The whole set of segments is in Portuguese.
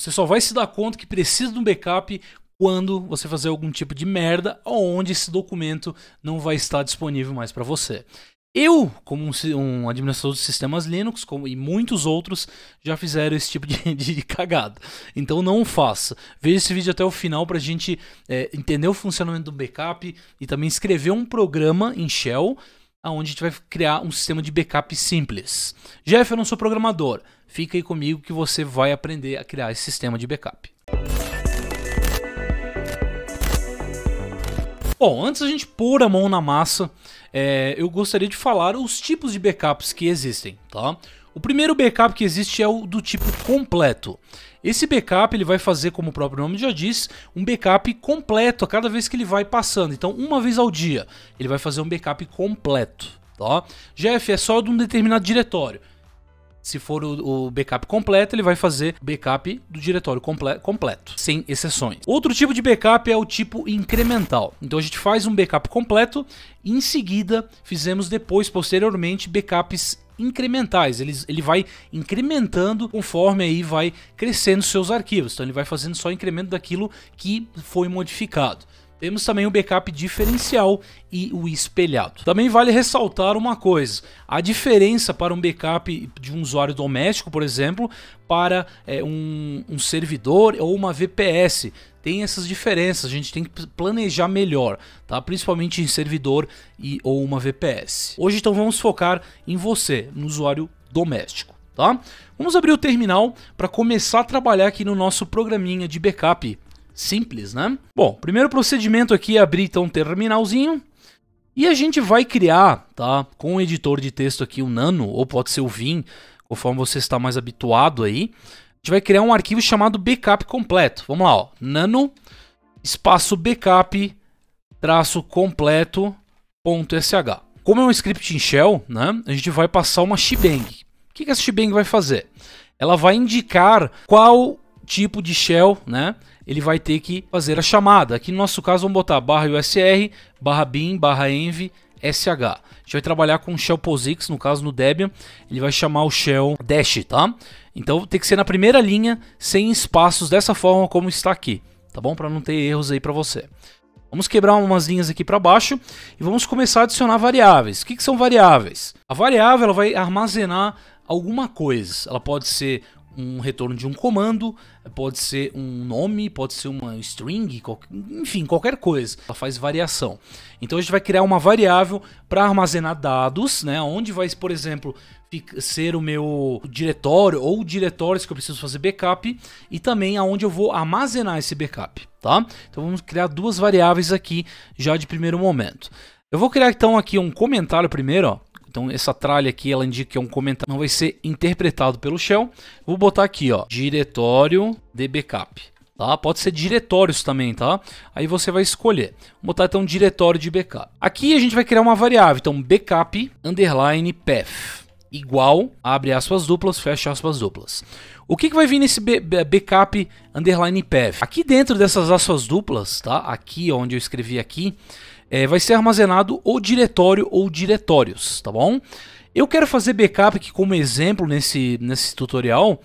Você só vai se dar conta que precisa de um backup quando você fazer algum tipo de merda onde esse documento não vai estar disponível mais para você. Eu, como um, um, administrador de sistemas Linux, como, e muitos outros, já fizeram esse tipo de, de cagada. Então não faça. Veja esse vídeo até o final para a gente é, entender o funcionamento do backup e também escrever um programa em Shell aonde a gente vai criar um sistema de backup simples. Jeff, eu não sou programador. Fica aí comigo que você vai aprender a criar esse sistema de backup. Bom, antes a gente pôr a mão na massa, é, eu gostaria de falar os tipos de backups que existem, tá? O primeiro backup que existe é o do tipo completo. Esse backup ele vai fazer, como o próprio nome já diz, um backup completo a cada vez que ele vai passando. Então, uma vez ao dia, ele vai fazer um backup completo. Tá? Jeff, é só de um determinado diretório. Se for o, o, backup completo, ele vai fazer backup do diretório comple completo, sem exceções. Outro tipo de backup é o tipo incremental. Então a gente faz um backup completo e em seguida fizemos depois, posteriormente, backups incrementais. Ele, ele vai incrementando conforme aí vai crescendo seus arquivos. Então ele vai fazendo só incremento daquilo que foi modificado. Temos também o backup diferencial e o espelhado. Também vale ressaltar uma coisa, a diferença para um backup de um usuário doméstico, por exemplo, para é, um, um servidor ou uma VPS tem essas diferenças, a gente tem que planejar melhor, tá? Principalmente em servidor e ou uma VPS. Hoje então vamos focar em você, no usuário doméstico, tá? Vamos abrir o terminal para começar a trabalhar aqui no nosso programinha de backup simples, né? Bom, primeiro procedimento aqui é abrir então um terminalzinho. E a gente vai criar, tá? Com o editor de texto aqui, o Nano, ou pode ser o Vim, conforme você está mais habituado aí. A gente vai criar um arquivo chamado backup completo. Vamos lá, ó. Nano, espaço backup, traço completo, ponto sh. Como é um script em shell, né? A gente vai passar uma shebang. O que, que essa shebang vai fazer? Ela vai indicar qual tipo de shell, né? ele vai ter que fazer a chamada. Aqui no nosso caso vamos botar barra USR, barra bin, barra env, sh. A gente vai trabalhar com shell POSIX, no caso no Debian, ele vai chamar o shell dash, tá? Então tem que ser na primeira linha, sem espaços, dessa forma como está aqui, tá bom? Para não ter erros aí para você. Vamos quebrar umas linhas aqui para baixo e vamos começar a adicionar variáveis. O que, que são variáveis? A variável ela vai armazenar alguma coisa. Ela pode ser um retorno de um comando, pode ser um nome, pode ser uma string, enfim, qualquer coisa. Ela faz variação. Então a gente vai criar uma variável para armazenar dados, né? Onde vai, por exemplo, ser o meu diretório ou diretórios que eu preciso fazer backup e também aonde eu vou armazenar esse backup, tá? Então vamos criar duas variáveis aqui já de primeiro momento. Eu vou criar então aqui um comentário primeiro, ó então essa tralha aqui, ela indica que é um comentário, não vai ser interpretado pelo Shell. Vou botar aqui, ó, diretório de backup. Tá? Pode ser diretórios também, tá? Aí você vai escolher. Vou botar então diretório de backup. Aqui a gente vai criar uma variável, então backup underline path igual, abre aspas duplas, fecha aspas duplas. O que, que vai vir nesse backup underline path? Aqui dentro dessas aspas duplas, tá? Aqui onde eu escrevi aqui, é, vai ser armazenado o diretório ou diretórios, tá bom? Eu quero fazer backup aqui como exemplo nesse, nesse tutorial.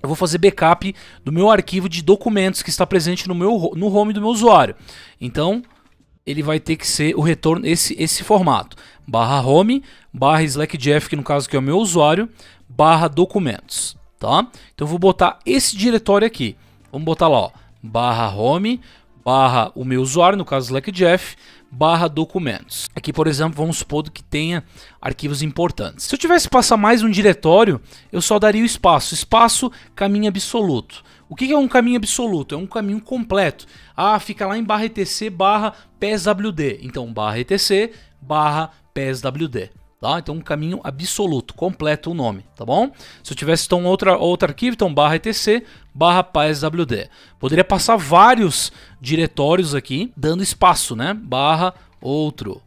Eu vou fazer backup do meu arquivo de documentos que está presente no, meu, no home do meu usuário. Então, ele vai ter que ser o retorno, esse, esse formato. Barra home, barra slackjf, que no caso aqui é o meu usuário, barra documentos, tá? Então eu vou botar esse diretório aqui. Vamos botar lá, ó, barra home, barra o meu usuário, no caso slackjf, barra documentos. Aqui, por exemplo, vamos supor que tenha arquivos importantes. Se eu tivesse que passar mais um diretório, eu só daria o espaço. Espaço, caminho absoluto. O que é um caminho absoluto? É um caminho completo. Ah, fica lá em barra etc barra pswd. Então, barra etc barra pswd. Tá? Então, um caminho absoluto, completo o nome, tá bom? Se eu tivesse então outra, outro arquivo, então barra etc, barra paeswd. Poderia passar vários diretórios aqui, dando espaço, né? Barra outro,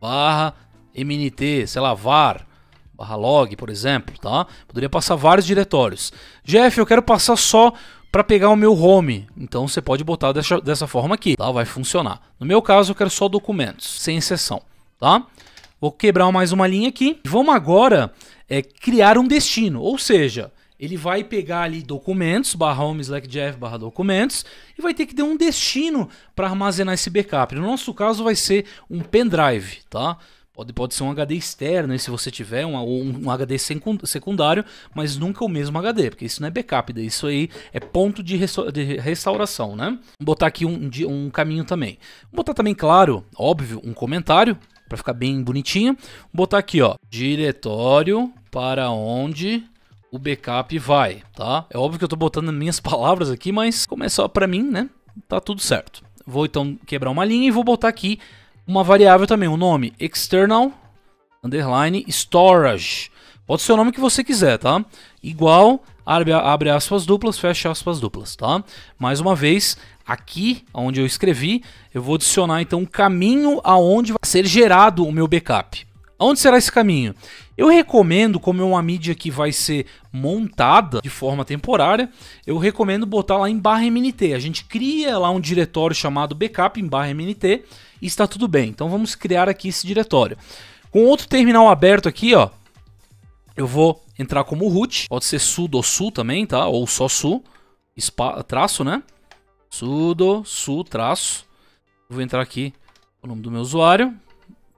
barra mnt, sei lá, var, barra log, por exemplo, tá? Poderia passar vários diretórios. Jeff, eu quero passar só para pegar o meu home. Então você pode botar dessa, dessa forma aqui, tá? Vai funcionar. No meu caso, eu quero só documentos, sem exceção, tá? Vou quebrar mais uma linha aqui. Vamos agora é, criar um destino, ou seja, ele vai pegar ali documentos, barra home Slack jeff, barra documentos, e vai ter que ter um destino para armazenar esse backup. No nosso caso vai ser um pendrive, tá? Pode, pode ser um HD externo, se você tiver um, um, um HD secundário, mas nunca o mesmo HD, porque isso não é backup, isso aí é ponto de, resta de restauração, né? Vou botar aqui um, um caminho também. Vou botar também, claro, óbvio, um comentário, para ficar bem bonitinho. Vou botar aqui, ó, diretório para onde o backup vai, tá? É óbvio que eu estou botando minhas palavras aqui, mas como é só para mim, né? Tá tudo certo. Vou então quebrar uma linha e vou botar aqui uma variável também, o um nome external underline storage. Pode ser o nome que você quiser, tá? Igual abre, abre aspas duplas, fecha aspas duplas, tá? Mais uma vez, aqui onde eu escrevi, eu vou adicionar então um caminho aonde vai ser gerado o meu backup. Onde será esse caminho? Eu recomendo, como é uma mídia que vai ser montada de forma temporária, eu recomendo botar lá em barra MNT. A gente cria lá um diretório chamado backup em barra MNT e está tudo bem. Então vamos criar aqui esse diretório. Com outro terminal aberto aqui, ó, eu vou entrar como root. Pode ser sudo ou su também, tá? Ou só su. Spa, traço, né? Sudo, su, traço. Vou entrar aqui o nome do meu usuário,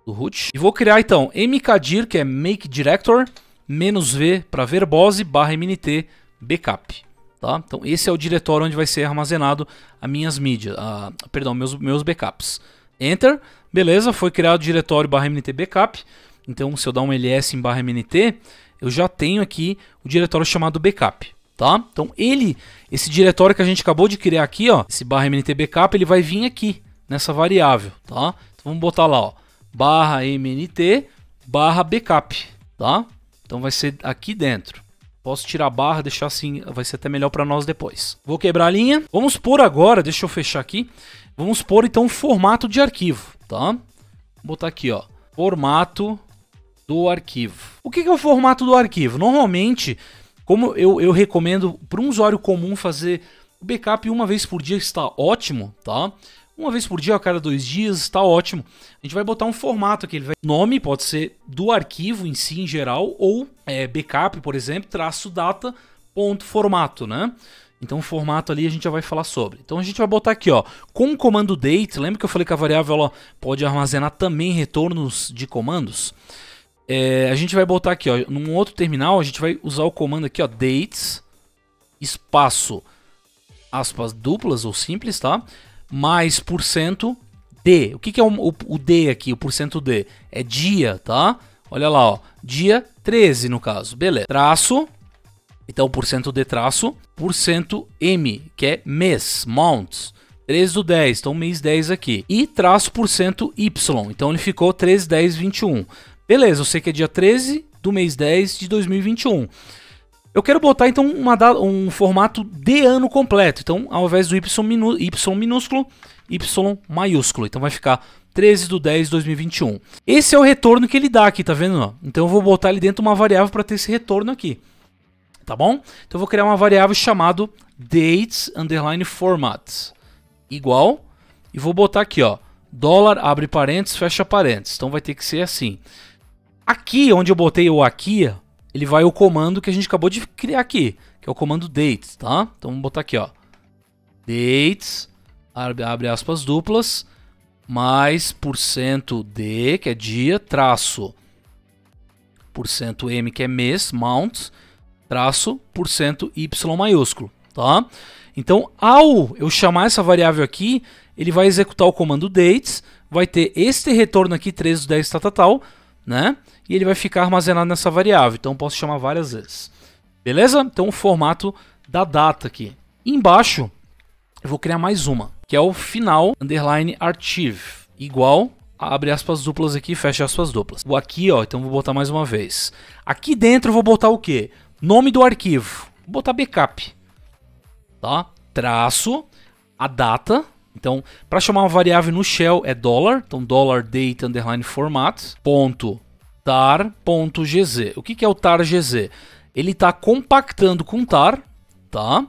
do root. E vou criar, então, mkdir, que é make director, menos v para verbose, barra mnt, backup. Tá? Então esse é o diretório onde vai ser armazenado as minhas mídias, a, perdão, meus, meus backups. Enter, beleza, foi criado o diretório barra mnt backup. Então, se eu dar um ls em barra mnt, eu já tenho aqui o diretório chamado backup. Tá? Então ele, esse diretório que a gente acabou de criar aqui, ó, esse barra mnt backup, ele vai vir aqui nessa variável, tá? Então vamos botar lá, ó, barra mnt barra backup, tá? Então vai ser aqui dentro. Posso tirar a barra, deixar assim, vai ser até melhor para nós depois. Vou quebrar a linha. Vamos pôr agora, deixa eu fechar aqui. Vamos pôr então o formato de arquivo, tá? Vou botar aqui, ó, formato do arquivo. O que é o formato do arquivo? Normalmente, como eu, eu recomendo para um usuário comum fazer o backup uma vez por dia está ótimo, tá? Uma vez por dia, a cada dois dias, está ótimo. A gente vai botar um formato que ele vai. Nome pode ser do arquivo em si, em geral, ou é, backup, por exemplo, traço data, ponto formato, né? Então, o formato ali a gente já vai falar sobre. Então, a gente vai botar aqui, ó, com o comando date. Lembra que eu falei que a variável ela pode armazenar também retornos de comandos? É, a gente vai botar aqui, ó, num outro terminal, a gente vai usar o comando aqui, ó, dates, espaço, aspas duplas ou simples, tá? Mais por D. O que, que é o, o, o, D aqui, o por D? É dia, tá? Olha lá, ó, dia 13 no caso, beleza. Traço, então por D traço, por M, que é mês, months. 13 do 10, então mês 10 aqui. E traço por cento Y, então ele ficou 13, 10, 21. Beleza, eu sei que é dia 13 do mês 10 de 2021. Eu quero botar então uma, um formato de ano completo. Então, ao invés do y, minu, y minúsculo, y maiúsculo. Então vai ficar 13 do 10 de 2021. Esse é o retorno que ele dá aqui, tá vendo? Então eu vou botar ele dentro de uma variável para ter esse retorno aqui. Tá bom? Então eu vou criar uma variável chamado dates underline igual e vou botar aqui, ó, dólar abre parênteses, fecha parênteses. Então vai ter que ser assim. Aqui, onde eu botei o aqui, ele vai o comando que a gente acabou de criar aqui, que é o comando dates, tá? Então vamos botar aqui, ó. Dates, abre, aspas duplas, mais porcento %d, que é dia, traço, porcento %m, que é mês, mount, traço, porcento %y maiúsculo, tá? Então, ao eu chamar essa variável aqui, ele vai executar o comando dates, vai ter este retorno aqui, 3 do 10, tal, tal, tal, né? E ele vai ficar armazenado nessa variável, então eu posso chamar várias vezes. Beleza? Então o formato da data aqui. Embaixo, eu vou criar mais uma, que é o final underline archive, igual abre aspas duplas aqui, fecha aspas duplas. O aqui, ó, então vou botar mais uma vez. Aqui dentro eu vou botar o quê? Nome do arquivo. Vou botar backup. Tá? Traço a data então, para chamar uma variável no shell é dólar, então dólar date underline format ponto tar ponto gz. O que, que é o tar gz? Ele está compactando com tar, tá?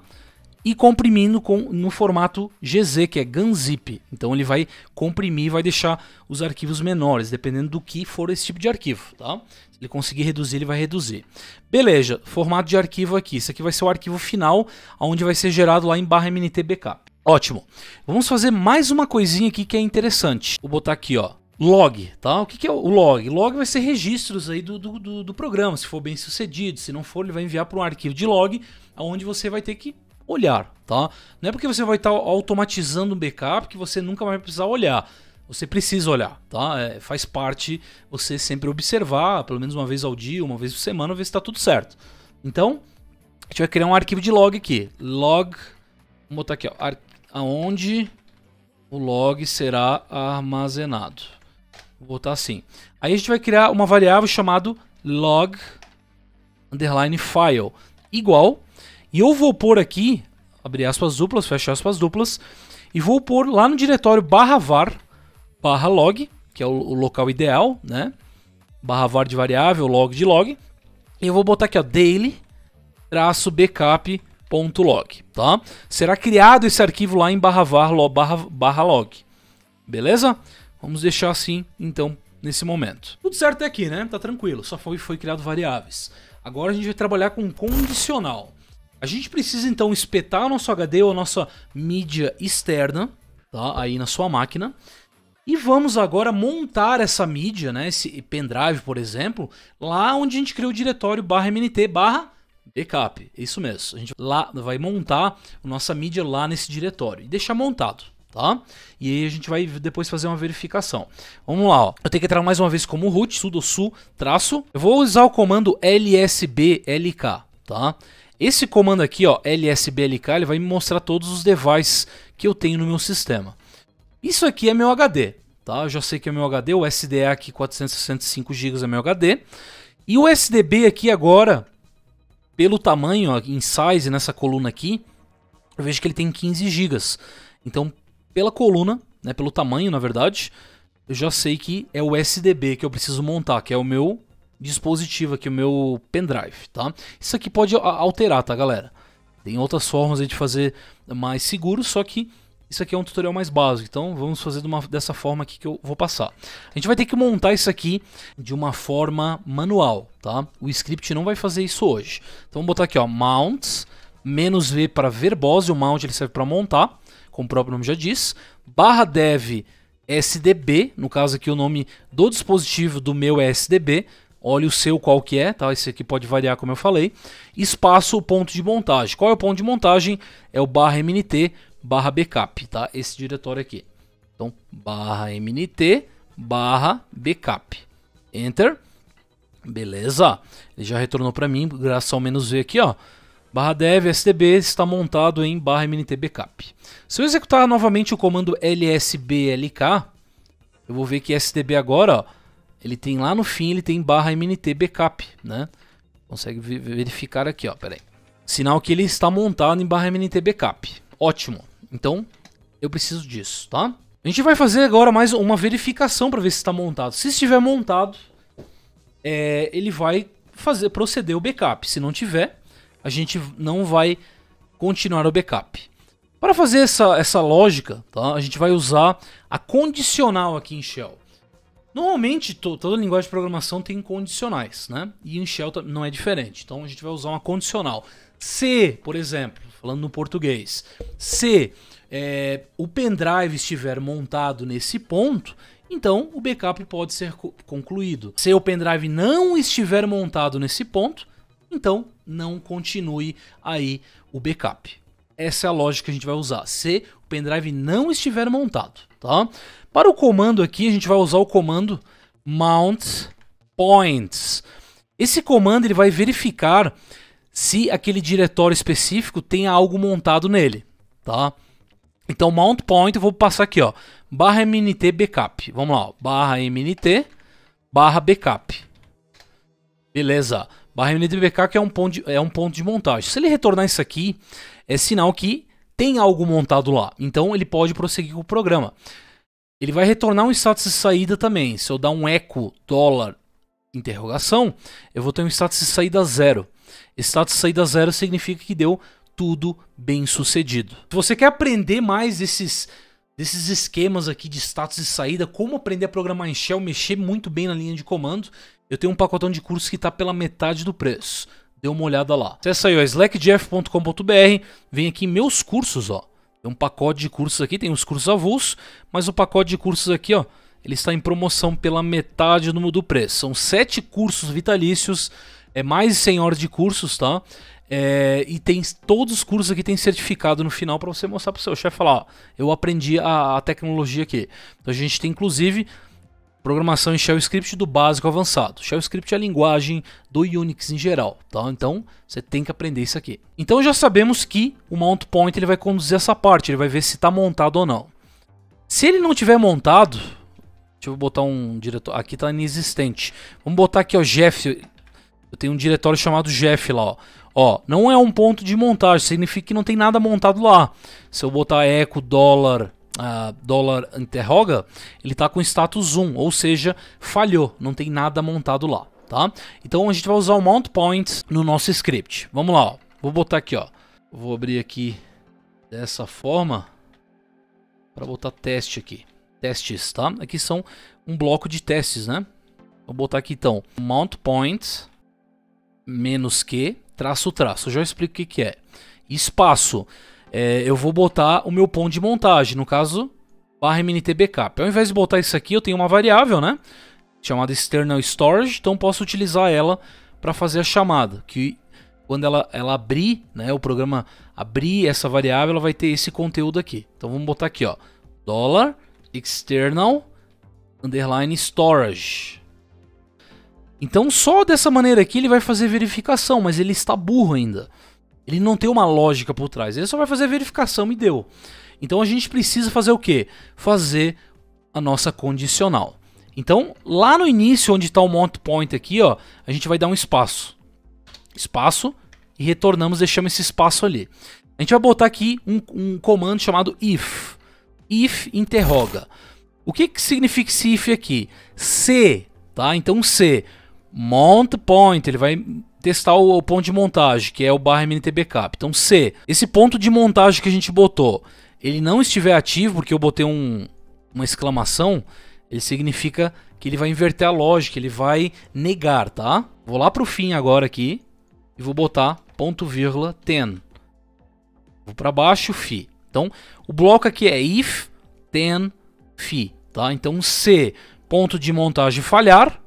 E comprimindo com, no formato gz, que é ganzip. Então ele vai comprimir e vai deixar os arquivos menores, dependendo do que for esse tipo de arquivo, tá? Se ele conseguir reduzir, ele vai reduzir. Beleza, formato de arquivo aqui. Isso aqui vai ser o arquivo final, onde vai ser gerado lá em barra mntbk. Ótimo. Vamos fazer mais uma coisinha aqui que é interessante. Vou botar aqui, ó. Log, tá? O que, que é o log? Log vai ser registros aí do, do, do, do programa, se for bem sucedido. Se não for, ele vai enviar para um arquivo de log, onde você vai ter que olhar, tá? Não é porque você vai estar tá automatizando o backup que você nunca vai precisar olhar. Você precisa olhar, tá? É, faz parte você sempre observar, pelo menos uma vez ao dia, uma vez por semana, ver se está tudo certo. Então, a gente vai criar um arquivo de log aqui. Log, vamos botar aqui, ó, arquivo aonde o log será armazenado. Vou botar assim. Aí a gente vai criar uma variável chamada log underline file igual e eu vou pôr aqui abrir aspas duplas, fechar aspas duplas e vou pôr lá no diretório barra var barra log que é o, o local ideal, né? Barra var de variável, log de log e eu vou botar aqui ó daily traço backup .log, tá? Será criado esse arquivo lá em barra var barra, barra log, beleza? Vamos deixar assim, então, nesse momento. Tudo certo até aqui, né? Tá tranquilo, só foi, foi criado variáveis. Agora a gente vai trabalhar com condicional. A gente precisa, então, espetar o nosso HD ou a nossa mídia externa, tá? Aí na sua máquina. E vamos agora montar essa mídia, né, esse pendrive, por exemplo, lá onde a gente criou o diretório barra mnt barra ECAP, isso mesmo. A gente lá vai montar a nossa mídia lá nesse diretório e deixar montado. Tá? E aí a gente vai depois fazer uma verificação. Vamos lá, ó. Eu tenho que entrar mais uma vez como root, sudo su, traço. Eu vou usar o comando lsblk, tá? Esse comando aqui, ó, lsblk, ele vai me mostrar todos os devices que eu tenho no meu sistema. Isso aqui é meu HD, tá? Eu já sei que é meu HD, o SDA aqui 465 GB é meu HD. E o SDB aqui agora, pelo tamanho ó, em size nessa coluna aqui, eu vejo que ele tem 15 GB. Então, pela coluna, né, pelo tamanho, na verdade, eu já sei que é o SDB que eu preciso montar, que é o meu dispositivo aqui, o meu pendrive, tá? Isso aqui pode alterar, tá, galera? Tem outras formas de fazer mais seguro, só que isso aqui é um tutorial mais básico, então vamos fazer de uma, dessa forma aqui que eu vou passar. A gente vai ter que montar isso aqui de uma forma manual, tá? O script não vai fazer isso hoje. Então vamos botar aqui, ó, mounts, menos V para verbose, o mount ele serve para montar, como o próprio nome já diz, barra dev SDB, no caso aqui o nome do dispositivo do meu é SDB, olhe o seu qual que é, tá? Esse aqui pode variar como eu falei. Espaço ponto de montagem. Qual é o ponto de montagem? É o barra MNT barra backup, tá? Esse diretório aqui. Então, barra mnt barra backup. Enter. Beleza. Ele já retornou para mim, graças ao menos V aqui, ó. Barra dev stb está montado em barra mnt backup. Se eu executar novamente o comando lsblk, eu vou ver que stb agora, ó, ele tem lá no fim, ele tem barra mnt backup, né? Consegue verificar aqui, ó, peraí. Sinal que ele está montado em barra mnt backup. Ótimo. Então, eu preciso disso, tá? A gente vai fazer agora mais uma verificação para ver se está montado. Se estiver montado, é, ele vai fazer proceder o backup. Se não tiver, a gente não vai continuar o backup. Para fazer essa, essa lógica, tá? a gente vai usar a condicional aqui em Shell. Normalmente, to, toda linguagem de programação tem condicionais, né? E em Shell não é diferente. Então, a gente vai usar uma condicional. Se, por exemplo, falando no português. Se é, o pendrive estiver montado nesse ponto, então o backup pode ser co concluído. Se o pendrive não estiver montado nesse ponto, então não continue aí o backup. Essa é a lógica que a gente vai usar, se o pendrive não estiver montado, tá? Para o comando aqui, a gente vai usar o comando mount points. Esse comando ele vai verificar se aquele diretório específico tem algo montado nele, tá? Então, mount point, eu vou passar aqui, ó, barra mnt backup. Vamos lá, ó, barra mnt barra backup. Beleza. Barra mnt backup é um, ponto de, é um ponto de montagem. Se ele retornar isso aqui, é sinal que tem algo montado lá. Então, ele pode prosseguir com o programa. Ele vai retornar um status de saída também. Se eu dar um eco dólar interrogação, eu vou ter um status de saída zero. Status saída zero significa que deu tudo bem sucedido. Se você quer aprender mais desses desses esquemas aqui de status e saída, como aprender a programar em shell, mexer muito bem na linha de comando, eu tenho um pacotão de curso que está pela metade do preço. Dê uma olhada lá. Acesse aí, o slackdf.com.br, vem aqui em meus cursos, ó. Tem um pacote de cursos aqui, tem os cursos avulsos, mas o pacote de cursos aqui, ó, ele está em promoção pela metade do preço. São sete cursos vitalícios é mais de 100 horas de cursos, tá? É, e tem todos os cursos aqui tem certificado no final para você mostrar para o seu chefe falar, ó, eu aprendi a, a, tecnologia aqui. Então a gente tem inclusive programação em shell script do básico ao avançado. Shell script é a linguagem do Unix em geral, tá? Então você tem que aprender isso aqui. Então já sabemos que o mount point ele vai conduzir essa parte, ele vai ver se está montado ou não. Se ele não tiver montado, deixa eu botar um diretor, aqui está inexistente. Vamos botar aqui o Jeff eu tenho um diretório chamado Jeff lá, ó. Ó, não é um ponto de montagem, significa que não tem nada montado lá. Se eu botar eco, dólar, uh, dólar interroga, ele está com status 1, ou seja, falhou, não tem nada montado lá, tá? Então a gente vai usar o mount point no nosso script. Vamos lá, ó. vou botar aqui, ó. Vou abrir aqui dessa forma para botar teste aqui. Testes, tá? Aqui são um bloco de testes, né? Vou botar aqui então mount point menos que, traço, traço. Eu já explico o que, que é. Espaço. É, eu vou botar o meu ponto de montagem, no caso, barra mnt backup. Ao invés de botar isso aqui, eu tenho uma variável, né? Chamada external storage, então posso utilizar ela para fazer a chamada, que quando ela, ela abrir, né, o programa abrir essa variável, ela vai ter esse conteúdo aqui. Então vamos botar aqui, ó, dollar external underline storage. Então só dessa maneira aqui ele vai fazer verificação, mas ele está burro ainda. Ele não tem uma lógica por trás, ele só vai fazer verificação e deu. Então a gente precisa fazer o quê? Fazer a nossa condicional. Então, lá no início, onde está o mount point aqui, ó, a gente vai dar um espaço. Espaço, e retornamos, deixamos esse espaço ali. A gente vai botar aqui um, um comando chamado if. If interroga. O que, que significa esse if aqui? Se, tá? Então, se mount point, ele vai testar o, o ponto de montagem, que é o barra backup. Então se esse ponto de montagem que a gente botou, ele não estiver ativo, porque eu botei um, uma exclamação, ele significa que ele vai inverter a lógica, ele vai negar, tá? Vou lá para o fim agora aqui e vou botar ponto vírgula ten. Vou para baixo fi. Então, o bloco aqui é if ten fi, tá? Então, se ponto de montagem falhar,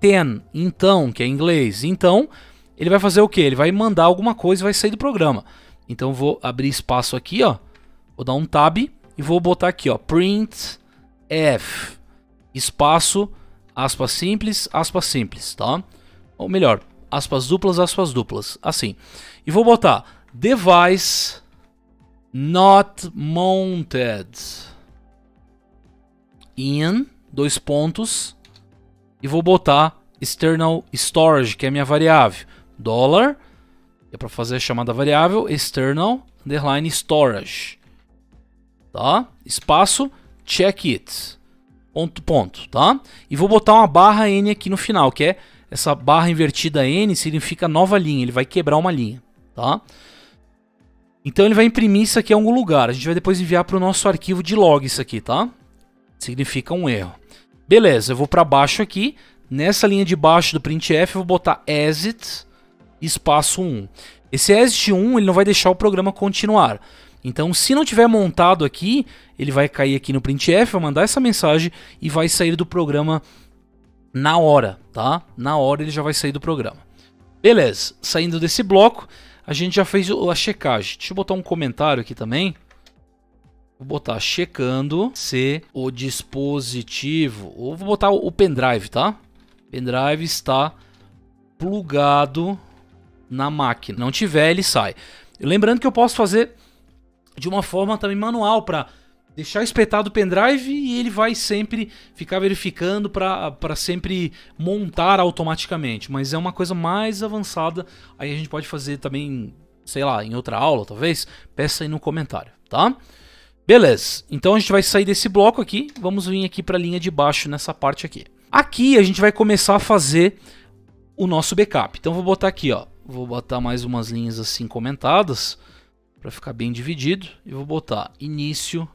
ten, então, que é em inglês. Então, ele vai fazer o que? Ele vai mandar alguma coisa e vai sair do programa. Então, vou abrir espaço aqui, ó. Vou dar um tab e vou botar aqui, ó, print f espaço aspas simples, aspas simples, tá? Ou melhor, aspas duplas, aspas duplas, assim. E vou botar device not mounted in dois pontos e vou botar external storage, que é a minha variável. dollar é para fazer a chamada variável, external underline storage. Tá? Espaço, check it. Ponto, ponto, tá? E vou botar uma barra N aqui no final, que é essa barra invertida N significa nova linha, ele vai quebrar uma linha, tá? Então ele vai imprimir isso aqui em algum lugar. A gente vai depois enviar para o nosso arquivo de log isso aqui, tá? Significa um erro. Beleza, eu vou para baixo aqui. Nessa linha de baixo do printf, eu vou botar exit espaço 1. Esse exit 1 ele não vai deixar o programa continuar. Então, se não tiver montado aqui, ele vai cair aqui no printf, vai mandar essa mensagem e vai sair do programa na hora, tá? Na hora ele já vai sair do programa. Beleza, saindo desse bloco, a gente já fez a checagem. Deixa eu botar um comentário aqui também. Vou botar checando se o dispositivo, ou vou botar o pendrive, tá? O pendrive está plugado na máquina. Não tiver, ele sai. Lembrando que eu posso fazer de uma forma também manual para deixar espetado o pendrive e ele vai sempre ficar verificando para sempre montar automaticamente. Mas é uma coisa mais avançada. Aí a gente pode fazer também, sei lá, em outra aula, talvez. Peça aí no comentário, tá? Beleza, então a gente vai sair desse bloco aqui, vamos vir aqui para a linha de baixo nessa parte aqui. Aqui a gente vai começar a fazer o nosso backup. Então vou botar aqui, ó, vou botar mais umas linhas assim comentadas para ficar bem dividido e vou botar início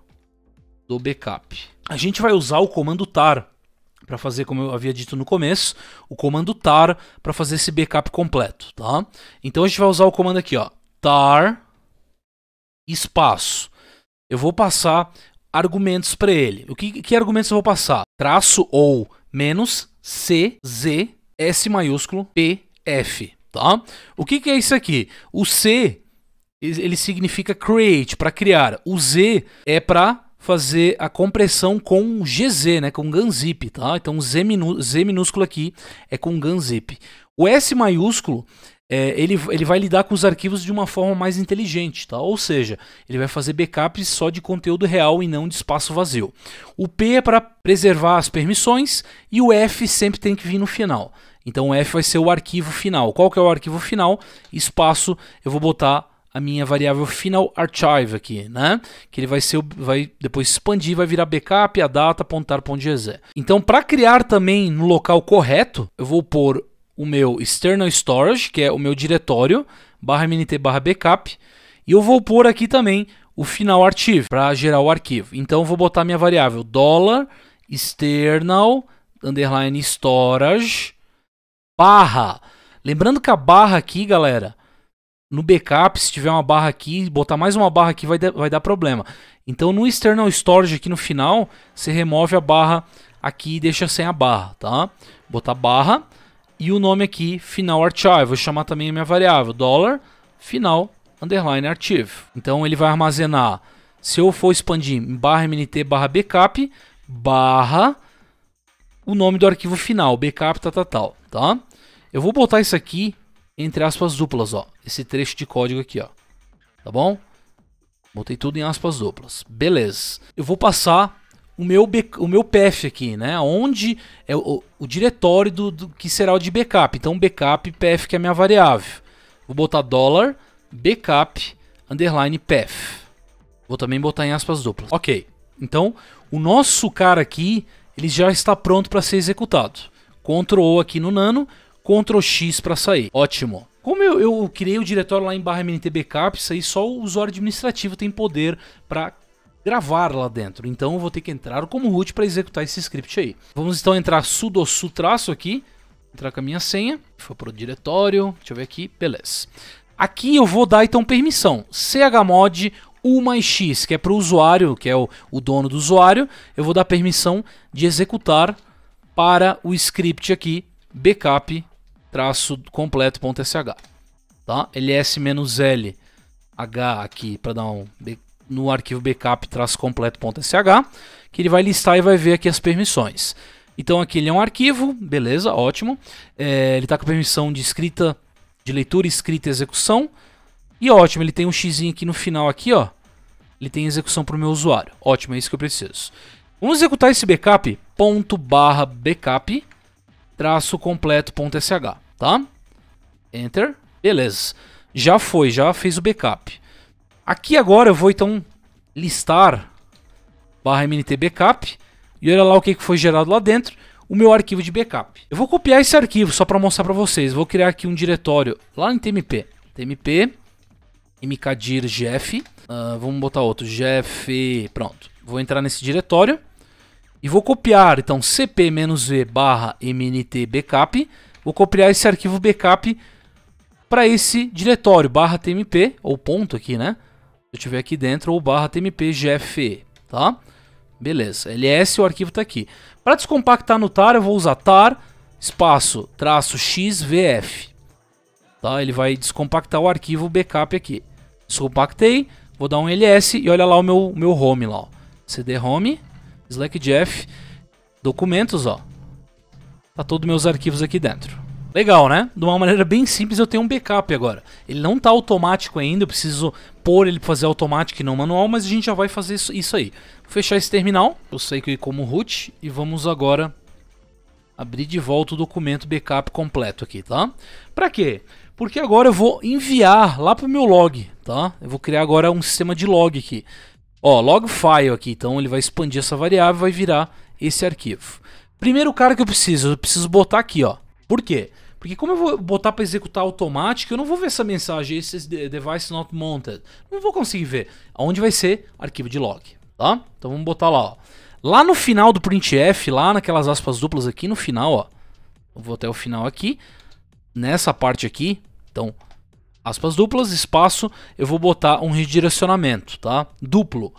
do backup. A gente vai usar o comando tar para fazer, como eu havia dito no começo, o comando tar para fazer esse backup completo, tá? Então a gente vai usar o comando aqui, ó, tar espaço eu vou passar argumentos para ele. O que, que argumentos eu vou passar? Traço ou menos C, Z, S maiúsculo, P, F. Tá? O que, que é isso aqui? O C ele significa create, para criar. O Z é para fazer a compressão com GZ, né, com GANZIP, tá? Então Z, Z minúsculo aqui é com GANZIP. O S maiúsculo é, ele, ele vai lidar com os arquivos de uma forma mais inteligente, tá? Ou seja, ele vai fazer backups só de conteúdo real e não de espaço vazio. O P é para preservar as permissões e o F sempre tem que vir no final. Então o F vai ser o arquivo final. Qual que é o arquivo final? Espaço, eu vou botar a minha variável final archive aqui, né? Que ele vai ser, vai depois expandir, vai virar backup, a data, apontar para onde é. Então, para criar também no local correto, eu vou pôr o meu external storage, que é o meu diretório, barra mnt barra backup, e eu vou pôr aqui também o final archive para gerar o arquivo. Então vou botar minha variável dollar external underline storage barra. Lembrando que a barra aqui, galera, no backup, se tiver uma barra aqui, botar mais uma barra aqui vai, de, vai dar problema. Então no external storage aqui no final, você remove a barra aqui e deixa sem a barra, tá? Botar barra e o nome aqui, final archive. Vou chamar também a minha variável, dollar final, underline archive. Então ele vai armazenar, se eu for expandir, barra mnt, barra backup, barra o nome do arquivo final, backup, tal, tal, tal, tá? Eu vou botar isso aqui entre aspas duplas, ó. Esse trecho de código aqui, ó. Tá bom? Botei tudo em aspas duplas. Beleza. Eu vou passar o meu, o meu PEF aqui, né? Onde é o, o diretório do, do, que será o de backup. Então, backup path que é a minha variável. Vou botar dólar backup underline path. Vou também botar em aspas duplas. Ok. Então, o nosso cara aqui, ele já está pronto para ser executado. Ctrl O aqui no nano, Ctrl X para sair. Ótimo. Como eu, eu, criei o diretório lá em barra MNT Backup, isso aí só o usuário administrativo tem poder para gravar lá dentro. Então eu vou ter que entrar como root para executar esse script aí. Vamos então entrar sudo su traço aqui, entrar com a minha senha, foi para o diretório, deixa eu ver aqui, beleza. Aqui eu vou dar então permissão, chmod U mais X, que é para o usuário, que é o, o dono do usuário, eu vou dar permissão de executar para o script aqui, backup traço completo.sh. Tá? ls-l é h aqui para dar um no arquivo backup-completo.sh, que ele vai listar e vai ver aqui as permissões. Então aqui ele é um arquivo, beleza, ótimo. É, ele está com permissão de escrita, de leitura, escrita e execução. E ótimo, ele tem um x aqui no final aqui, ó. Ele tem execução para o meu usuário. Ótimo, é isso que eu preciso. Vamos executar esse backup, ponto barra backup, traço completo.sh, tá? Enter, beleza. Já foi, já fez o backup. Aqui agora eu vou então listar barra MNT backup e olha lá o que foi gerado lá dentro, o meu arquivo de backup. Eu vou copiar esse arquivo só para mostrar para vocês. Vou criar aqui um diretório lá em TMP. TMP mkdir gf, uh, ah, vamos botar outro, gf, pronto. Vou entrar nesse diretório e vou copiar, então, cp-v barra mnt backup. Vou copiar esse arquivo backup para esse diretório, barra tmp, ou ponto aqui, né? eu tiver aqui dentro, ou barra tmpgfe, tá? Beleza, ls, o arquivo está aqui. Para descompactar no tar, eu vou usar tar, espaço, traço xvf. Tá? Ele vai descompactar o arquivo backup aqui. Descompactei, vou dar um ls e olha lá o meu, meu home lá. Ó. cd home, slackjf, documentos, ó. Tá todos meus arquivos aqui dentro. Legal, né? De uma maneira bem simples eu tenho um backup agora. Ele não está automático ainda, eu preciso pôr ele para fazer automático e não manual, mas a gente já vai fazer isso, isso aí. Vou fechar esse terminal, eu sei que eu como root e vamos agora abrir de volta o documento backup completo aqui, tá? Para quê? Porque agora eu vou enviar lá pro meu log, tá? Eu vou criar agora um sistema de log aqui. Ó, log file aqui, então ele vai expandir essa variável e vai virar esse arquivo. Primeiro cara que eu preciso, eu preciso botar aqui, ó. Por quê? Porque como eu vou botar para executar automático, eu não vou ver essa mensagem, esse device not mounted. Não vou conseguir ver. Aonde vai ser? Arquivo de log, tá? Então vamos botar lá, ó. Lá no final do printf, lá naquelas aspas duplas aqui, no final, ó. Vou até o final aqui. Nessa parte aqui, então, aspas duplas, espaço, eu vou botar um redirecionamento, tá? Duplo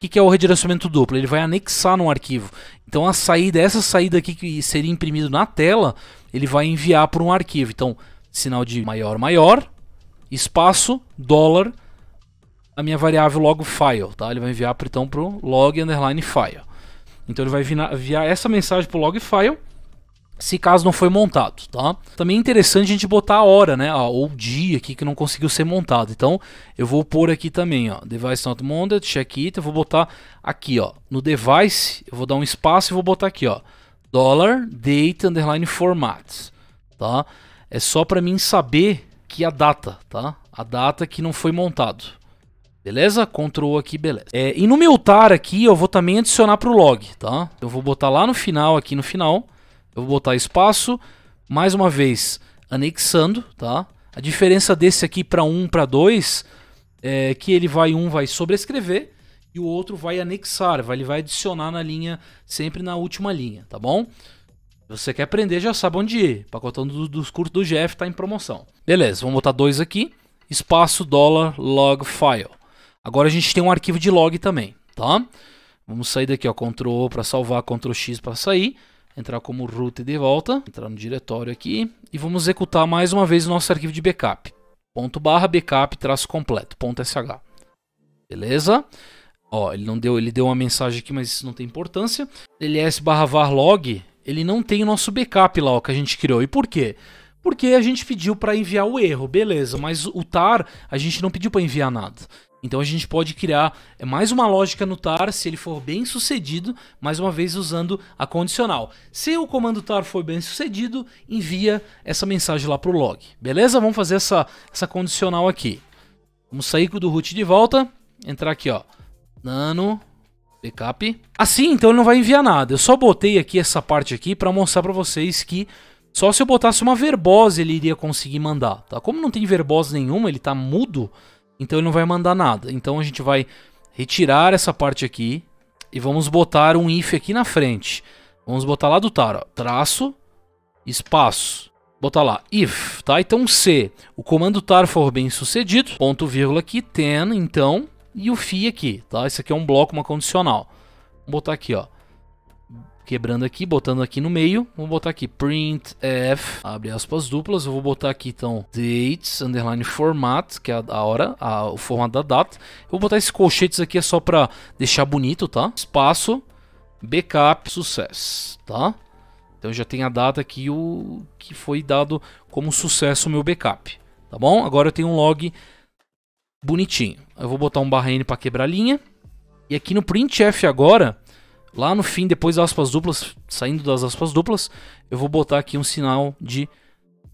que, que é o redirecionamento duplo? Ele vai anexar num arquivo. Então a saída, essa saída aqui que seria imprimido na tela, ele vai enviar por um arquivo. Então, sinal de maior, maior, espaço, dólar, a minha variável log file, tá? Ele vai enviar então para o log underline file. Então ele vai enviar essa mensagem para o log file se caso não foi montado, tá? Também é interessante a gente botar a hora, né? Ah, ou o dia aqui que não conseguiu ser montado. Então, eu vou pôr aqui também, ó, device not mounted, check it, eu vou botar aqui, ó, no device, eu vou dar um espaço e vou botar aqui, ó, dollar date underline formats, tá? É só para mim saber que a data, tá? A data que não foi montado. Beleza? control aqui, beleza. É, e no meu tar aqui, eu vou também adicionar para o log, tá? Eu vou botar lá no final, aqui no final, eu vou botar espaço, mais uma vez, anexando, tá? A diferença desse aqui para 1 um, para 2 é que ele vai um vai sobrescrever e o outro vai anexar, vai, ele vai adicionar na linha, sempre na última linha, tá bom? Se você quer aprender, já sabe onde ir. Pacotão do, dos cursos do GF está em promoção. Beleza, vamos botar dois aqui. Espaço dólar log file. Agora a gente tem um arquivo de log também, tá? Vamos sair daqui, ó, Ctrl para salvar, Ctrl X para sair entrar como root de volta, entrar no diretório aqui e vamos executar mais uma vez o nosso arquivo de backup. Ponto barra backup traço completo, ponto sh. Beleza? Ó, ele não deu, ele deu uma mensagem aqui, mas isso não tem importância. ls barra var log ele não tem o nosso backup lá, ó, que a gente criou. E por quê? Porque a gente pediu para enviar o erro, beleza, mas o tar a gente não pediu para enviar nada. Então a gente pode criar é mais uma lógica no tar se ele for bem sucedido, mais uma vez usando a condicional. Se o comando tar for bem sucedido, envia essa mensagem lá para o log. Beleza? Vamos fazer essa, essa condicional aqui. Vamos sair do root de volta, entrar aqui ó, nano backup. Assim, então ele não vai enviar nada. Eu só botei aqui essa parte aqui para mostrar para vocês que só se eu botasse uma verbose ele iria conseguir mandar, tá? Como não tem verbose nenhuma, ele está mudo, então ele não vai mandar nada. Então a gente vai retirar essa parte aqui e vamos botar um if aqui na frente. Vamos botar lá do tar, ó, traço, espaço. Botar lá if, tá? Então se o comando tar for bem sucedido, ponto vírgula aqui, ten, então, e o fi aqui, tá? Isso aqui é um bloco, uma condicional. Vou botar aqui, ó quebrando aqui, botando aqui no meio. Vou botar aqui printf, abre aspas duplas. Eu vou botar aqui então dates, underline format, que é a hora, a, o formato da data. Eu vou botar esses colchetes aqui é só para deixar bonito, tá? Espaço, backup, sucesso, tá? Então já tem a data aqui o que foi dado como sucesso o meu backup, tá bom? Agora eu tenho um log bonitinho. Eu vou botar um barra n para quebrar a linha. E aqui no printf agora, Lá no fim, depois das aspas duplas, saindo das aspas duplas, eu vou botar aqui um sinal de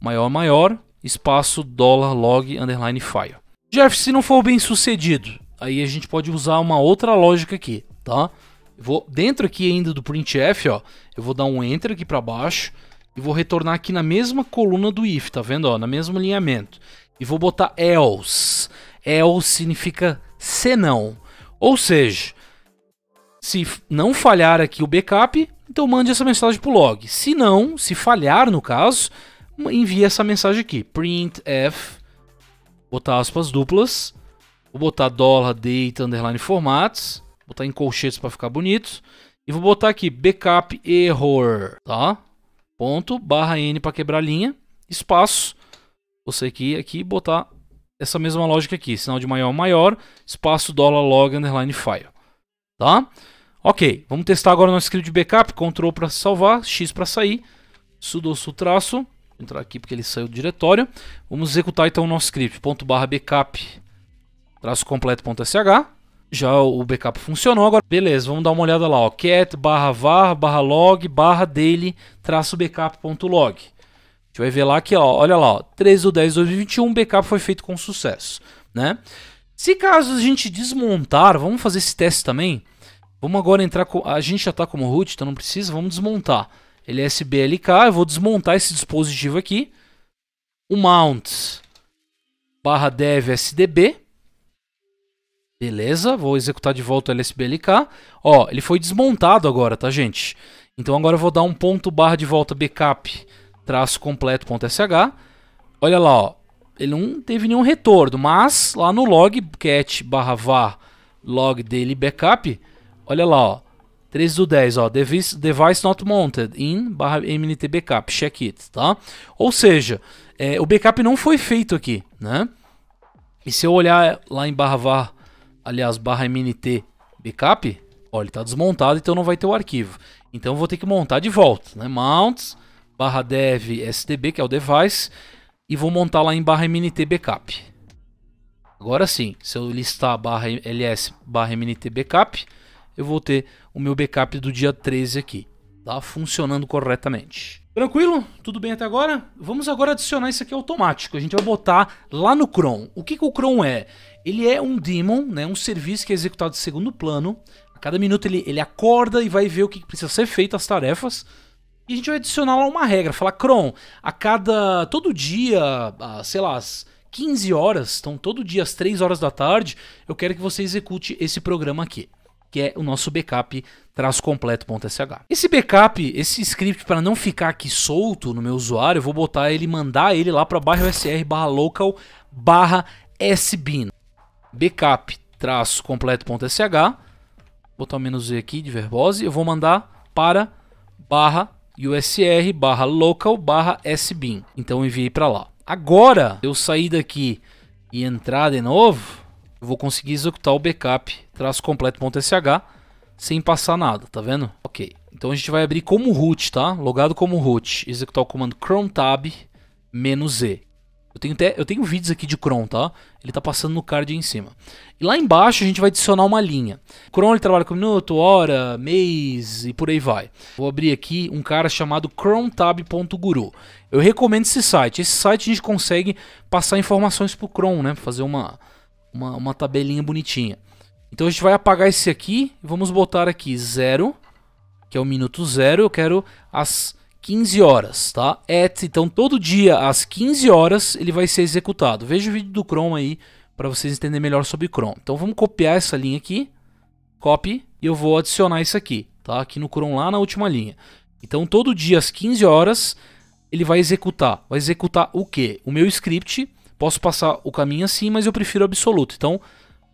maior maior, espaço dólar log underline file. Jeff, se não for bem sucedido, aí a gente pode usar uma outra lógica aqui, tá? Eu vou dentro aqui ainda do printf, ó, eu vou dar um enter aqui para baixo e vou retornar aqui na mesma coluna do if, tá vendo, ó, na mesmo alinhamento. E vou botar else. Else significa senão. Ou seja, se não falhar aqui o backup, então mande essa mensagem para o log. Se não, se falhar no caso, envie essa mensagem aqui. printf, botar aspas duplas, vou botar dólar data underline formats, botar em colchetes para ficar bonito. E vou botar aqui backup error, tá? Ponto, barra N para quebrar a linha, espaço, você aqui, aqui, botar essa mesma lógica aqui, sinal de maior maior, espaço dólar log underline file, tá? Ok, vamos testar agora o nosso script de backup. Ctrl para salvar, X para sair, sudo su traço. Vou entrar aqui porque ele saiu do diretório. Vamos executar então o nosso script. Ponto barra backup traço completo.sh. Já o backup funcionou agora. Beleza, vamos dar uma olhada lá. Ó. cat barra var barra log barra daily traço backup.log. A gente vai ver lá que, ó, olha lá, ó, 13 de 10 de 2021, backup foi feito com sucesso, né? Se caso a gente desmontar, vamos fazer esse teste também. Vamos agora entrar com... A gente já está como root, então não precisa. Vamos desmontar. Ele é SBLK. Eu vou desmontar esse dispositivo aqui. O mount barra dev SDB. Beleza, vou executar de volta o lsblk. Ó, ele foi desmontado agora, tá, gente? Então agora eu vou dar um ponto barra de volta backup traço completo.sh. Olha lá, ó. Ele não teve nenhum retorno, mas lá no log cat barra var log dele backup Olha lá, ó. 13 do 10, ó, device, device not mounted in barra MNT backup, check it, tá? Ou seja, é, o backup não foi feito aqui, né? E se eu olhar lá em barra var, aliás, barra MNT backup, olha, ele tá desmontado, então não vai ter o arquivo. Então eu vou ter que montar de volta, né? Mounts, barra dev stb, que é o device, e vou montar lá em barra MNT backup. Agora sim, se eu listar barra ls barra MNT backup, eu vou ter o meu backup do dia 13 aqui, tá? Funcionando corretamente. Tranquilo? Tudo bem até agora? Vamos agora adicionar isso aqui automático. A gente vai botar lá no cron. O que, que o cron é? Ele é um daemon, né? um serviço que é executado de segundo plano. A cada minuto ele, ele acorda e vai ver o que precisa ser feito, as tarefas. E a gente vai adicionar lá uma regra, falar, Cron, a cada. todo dia, sei lá, às 15 horas, então todo dia às 3 horas da tarde, eu quero que você execute esse programa aqui que é o nosso backup traço completo.sh. Esse backup, esse script para não ficar aqui solto no meu usuário, eu vou botar ele, mandar ele lá para barra sr barra local barra sbin. Backup traço completo.sh, botar o menos z aqui de verbose, eu vou mandar para barra usr barra local barra sbin. Então eu enviei para lá. Agora eu sair daqui e entrar de novo, eu vou conseguir executar o backup traço completo.sh sem passar nada, tá vendo? Ok, então a gente vai abrir como root, tá? Logado como root, executar o comando cron tab Eu tenho, até, eu tenho vídeos aqui de cron, tá? Ele tá passando no card aí em cima. E lá embaixo a gente vai adicionar uma linha. Cron ele trabalha com minuto, hora, mês e por aí vai. Vou abrir aqui um cara chamado crontab.guru. Eu recomendo esse site. Esse site a gente consegue passar informações pro cron, né? Fazer uma uma, uma tabelinha bonitinha. Então a gente vai apagar esse aqui e vamos botar aqui 0, que é o minuto 0, eu quero as 15 horas, tá? At, é, então todo dia às 15 horas ele vai ser executado. Veja o vídeo do Chrome aí para vocês entenderem melhor sobre Chrome. Então vamos copiar essa linha aqui, copy, e eu vou adicionar isso aqui, tá? Aqui no Chrome lá na última linha. Então todo dia às 15 horas ele vai executar. Vai executar o quê? O meu script Posso passar o caminho assim, mas eu prefiro absoluto. Então,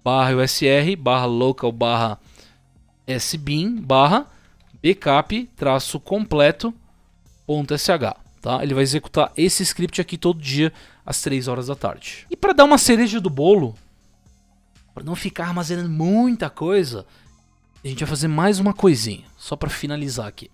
barra usr, barra local, barra sbin, barra backup, traço completo, ponto sh. Tá? Ele vai executar esse script aqui todo dia, às 3 horas da tarde. E para dar uma cereja do bolo, para não ficar armazenando muita coisa, a gente vai fazer mais uma coisinha, só para finalizar aqui.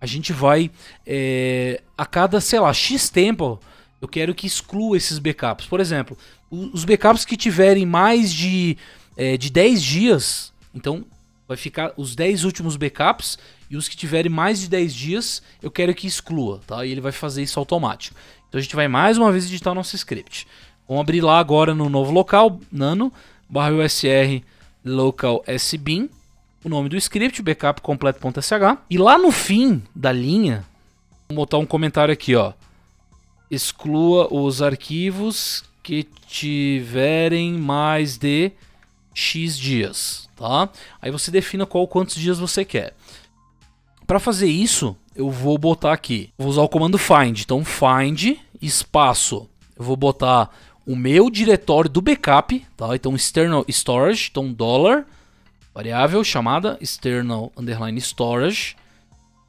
A gente vai, é, a cada, sei lá, X tempo, eu quero que exclua esses backups. Por exemplo, os backups que tiverem mais de, é, de 10 dias, então vai ficar os 10 últimos backups e os que tiverem mais de 10 dias, eu quero que exclua, tá? E ele vai fazer isso automático. Então a gente vai mais uma vez editar o nosso script. Vamos abrir lá agora no novo local, nano, barra usr local sbin, o nome do script, backup completo.sh. E lá no fim da linha, vou botar um comentário aqui, ó exclua os arquivos que tiverem mais de X dias, tá? Aí você defina qual quantos dias você quer. Para fazer isso, eu vou botar aqui, vou usar o comando find. Então find espaço, eu vou botar o meu diretório do backup, tá? Então external storage, então dólar variável chamada external underline storage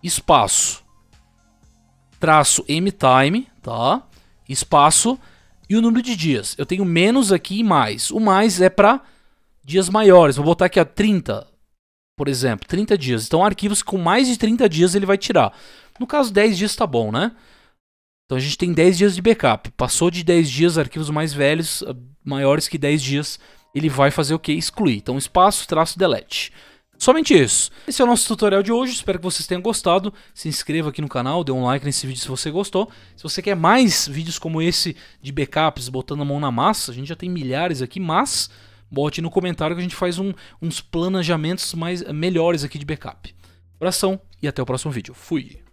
espaço traço mtime, tá? Espaço e o número de dias. Eu tenho menos aqui e mais. O mais é para dias maiores. Vou botar aqui a 30, por exemplo, 30 dias. Então, arquivos com mais de 30 dias ele vai tirar. No caso, 10 dias está bom, né? Então, a gente tem 10 dias de backup. Passou de 10 dias, arquivos mais velhos, maiores que 10 dias, ele vai fazer o que? Excluir. Então, espaço, traço, delete. Somente isso. Esse é o nosso tutorial de hoje, espero que vocês tenham gostado. Se inscreva aqui no canal, dê um like nesse vídeo se você gostou. Se você quer mais vídeos como esse de backups, botando a mão na massa, a gente já tem milhares aqui, mas bote no comentário que a gente faz um, uns planejamentos mais melhores aqui de backup. Oração e até o próximo vídeo. Fui!